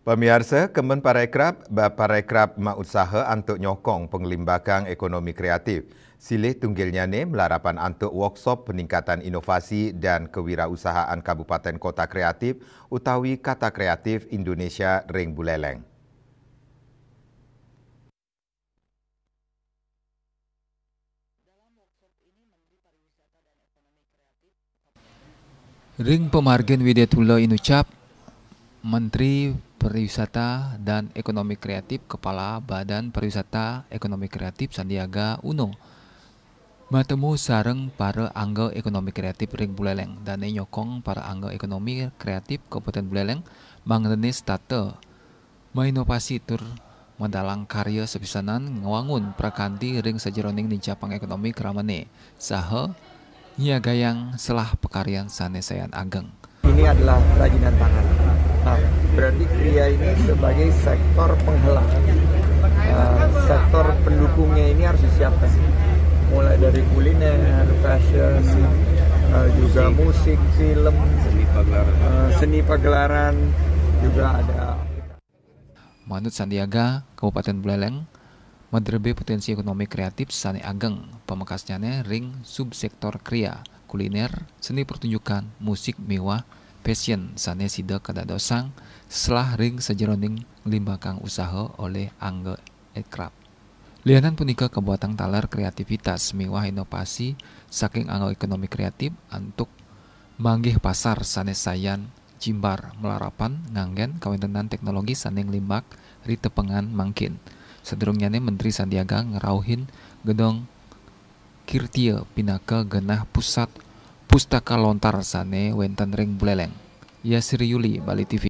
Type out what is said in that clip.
Pemirsa, Kemen Parekraf, Mak Usaha antuk nyokong penglimbakang ekonomi kreatif. Silih tunggilnya ini melarapan untuk workshop peningkatan inovasi dan kewirausahaan Kabupaten Kota Kreatif utawi Kata Kreatif Indonesia Ring Buleleng. Ring Pemargen Widetullah Inucap Menteri Pariwisata dan Ekonomi Kreatif Kepala Badan Pariwisata Ekonomi Kreatif Sandiaga Uno Matemu sareng para angga ekonomi kreatif Ring Buleleng dan nyokong para angga ekonomi kreatif Kabupaten Buleleng mengenai state mainovasi tur mendalang karya sepisanan ngewangun prakanti ring sejeroning nijapang ekonomi keramane saha nyagayang selah pekarian sanesayan ageng ini adalah kerajinan tangan Nah, berarti kriya ini sebagai sektor penghela. Uh, ah, sektor pendukungnya ini harus disiapkan. Mulai dari kuliner, fashion, uh, juga musik, film, seni pagelaran, uh, seni pagelaran juga ada. Manut Sandiaga, Kabupaten Buleleng, Madrebe potensi ekonomi kreatif Sani Ageng, pemekasnya ring subsektor Kria, kuliner, seni pertunjukan, musik mewah, passion sanes sida kada dosang selah ring sejeroning limba kang usaha oleh angga ekrab. Lianan punika kebuatan talar kreativitas mewah inovasi saking angga ekonomi kreatif untuk manggih pasar sanes sayan jimbar melarapan nganggen kawintenan teknologi saning limbak ritepengan mangkin. Sedurungnya Menteri Sandiaga ngerauhin gedong Kirtia Pinaka Genah Pusat Pustaka Lontar Sane wentan Ring Buleleng Yasri Yuli Bali TV